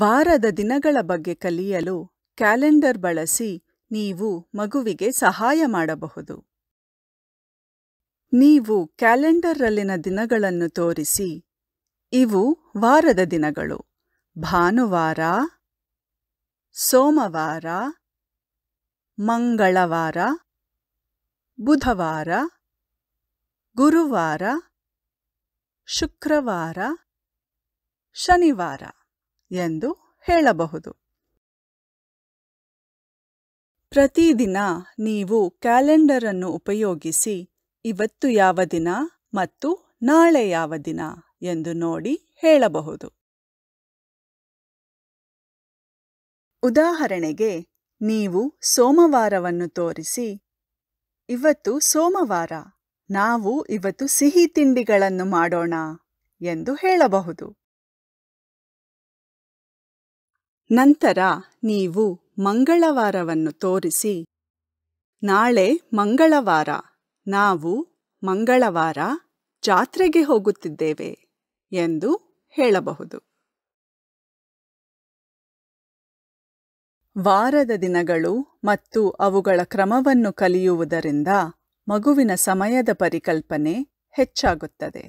ವಾರದ ದಿನಗಳ ಬಗ್ಗೆ ಕಲಿಯಲು ಕ್ಯಾಲೆಂಡರ್ ಬಳಸಿ ನೀವು ಮಗುವಿಗೆ ಸಹಾಯ ಮಾಡಬಹುದು ನೀವು ಕ್ಯಾಲೆಂಡರಲ್ಲಿನ ದಿನಗಳನ್ನು ತೋರಿಸಿ ಇವು ವಾರದ ದಿನಗಳು ಭಾನುವಾರ ಸೋಮವಾರ ಮಂಗಳವಾರ ಬುಧವಾರ ಗುರುವಾರ ಶುಕ್ರವಾರ ಶನಿವಾರ ಎಂದು ಹೇಳಬಹುದು ಪ್ರತಿದಿನ ನೀವು ಕ್ಯಾಲೆಂಡರ್ ಅನ್ನು ಉಪಯೋಗಿಸಿ ಇವತ್ತು ಯಾವ ದಿನ ಮತ್ತು ನಾಳೆ ಯಾವ ದಿನ ಎಂದು ನೋಡಿ ಹೇಳಬಹುದು ಉದಾಹರಣೆಗೆ ನೀವು ಸೋಮವಾರವನ್ನು ತೋರಿಸಿ ಇವತ್ತು ಸೋಮವಾರ ನಾವು ಇವತ್ತು ಸಿಹಿ ತಿಂಡಿಗಳನ್ನು ಮಾಡೋಣ ಎಂದು ಹೇಳಬಹುದು ನಂತರ ನೀವು ಮಂಗಳವಾರವನ್ನು ತೋರಿಸಿ ನಾಳೆ ಮಂಗಳವಾರ ನಾವು ಮಂಗಳವಾರ ಜಾತ್ರೆಗೆ ಹೋಗುತ್ತಿದ್ದೇವೆ ಎಂದು ಹೇಳಬಹುದು ವಾರದ ದಿನಗಳು ಮತ್ತು ಅವುಗಳ ಕ್ರಮವನ್ನು ಕಲಿಯುವುದರಿಂದ ಮಗುವಿನ ಸಮಯದ ಪರಿಕಲ್ಪನೆ ಹೆಚ್ಚಾಗುತ್ತದೆ